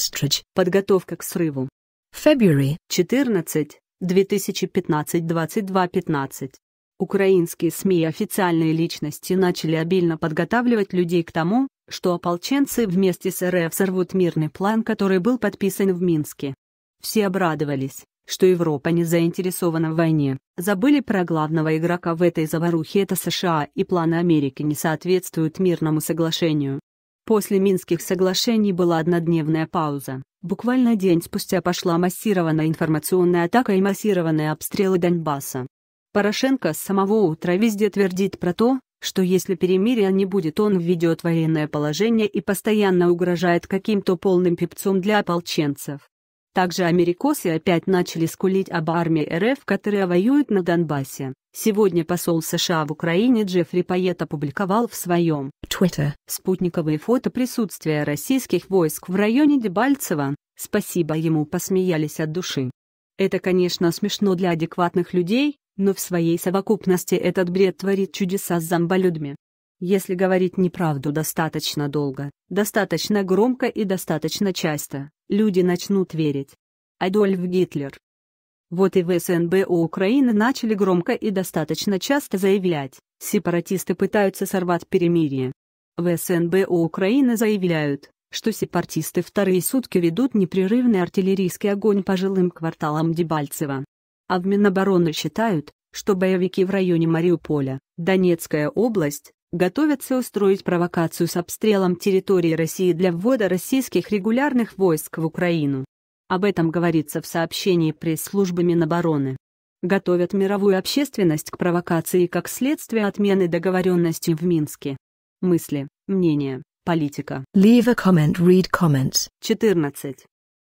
Stretch. Подготовка к срыву. February 14, 2015 22:15 Украинские СМИ и официальные личности начали обильно подготавливать людей к тому, что ополченцы вместе с РФ сорвут мирный план, который был подписан в Минске. Все обрадовались, что Европа не заинтересована в войне, забыли про главного игрока в этой заварухе это США и планы Америки не соответствуют мирному соглашению. После Минских соглашений была однодневная пауза. Буквально день спустя пошла массированная информационная атака и массированные обстрелы Донбасса. Порошенко с самого утра везде твердит про то, что если перемирия не будет, он введет военное положение и постоянно угрожает каким-то полным пипцом для ополченцев. Также америкосы опять начали скулить об армии РФ, которая воюет на Донбассе. Сегодня посол США в Украине Джеффри Пайет опубликовал в своем Twitter спутниковые фото присутствия российских войск в районе Дебальцева. Спасибо ему посмеялись от души. Это, конечно, смешно для адекватных людей, но в своей совокупности этот бред творит чудеса с зомболюдьми. Если говорить неправду достаточно долго, достаточно громко и достаточно часто, люди начнут верить. Адольф Гитлер. Вот и в СНБ у Украины начали громко и достаточно часто заявлять, сепаратисты пытаются сорвать перемирие. В СНБ у Украины заявляют, что сепаратисты вторые сутки ведут непрерывный артиллерийский огонь по жилым кварталам Дебальцева. А в Минобороны считают, что боевики в районе Мариуполя, Донецкая область, готовятся устроить провокацию с обстрелом территории России для ввода российских регулярных войск в Украину. Об этом говорится в сообщении пресс-службы Минобороны. Готовят мировую общественность к провокации как следствие отмены договоренности в Минске. Мысли, мнения, политика. Leave a comment, read comments. 14.